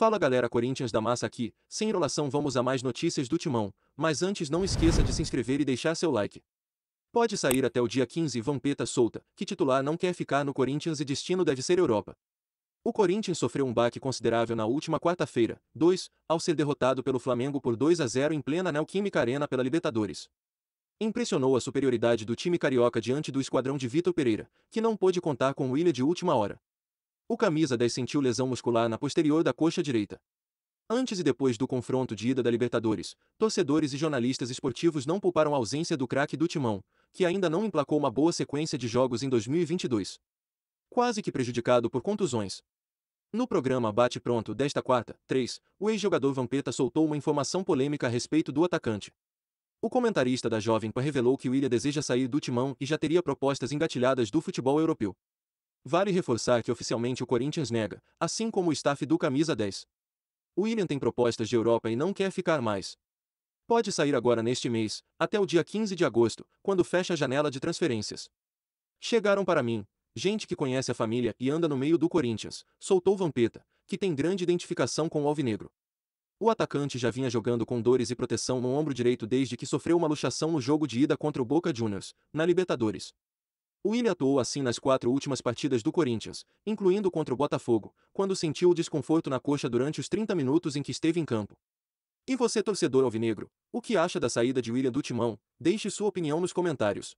Fala galera Corinthians da massa aqui, sem enrolação vamos a mais notícias do Timão, mas antes não esqueça de se inscrever e deixar seu like. Pode sair até o dia 15 Vampeta solta, que titular não quer ficar no Corinthians e destino deve ser Europa. O Corinthians sofreu um baque considerável na última quarta-feira, 2, ao ser derrotado pelo Flamengo por 2 a 0 em plena Neoquímica Arena pela Libertadores. Impressionou a superioridade do time carioca diante do esquadrão de Vitor Pereira, que não pôde contar com o Willian de última hora. O camisa 10 sentiu lesão muscular na posterior da coxa direita. Antes e depois do confronto de ida da Libertadores, torcedores e jornalistas esportivos não pouparam a ausência do craque do timão, que ainda não emplacou uma boa sequência de jogos em 2022. Quase que prejudicado por contusões. No programa Bate Pronto desta quarta, 3, o ex-jogador Vampeta soltou uma informação polêmica a respeito do atacante. O comentarista da Jovem Pan revelou que o Ilha deseja sair do timão e já teria propostas engatilhadas do futebol europeu. Vale reforçar que oficialmente o Corinthians nega, assim como o staff do Camisa 10. O William tem propostas de Europa e não quer ficar mais. Pode sair agora neste mês, até o dia 15 de agosto, quando fecha a janela de transferências. Chegaram para mim, gente que conhece a família e anda no meio do Corinthians, soltou Vampeta, que tem grande identificação com o Alvinegro. O atacante já vinha jogando com dores e proteção no ombro direito desde que sofreu uma luxação no jogo de ida contra o Boca Juniors, na Libertadores. O Willian atuou assim nas quatro últimas partidas do Corinthians, incluindo contra o Botafogo, quando sentiu o desconforto na coxa durante os 30 minutos em que esteve em campo. E você, torcedor alvinegro, o que acha da saída de William do timão? Deixe sua opinião nos comentários.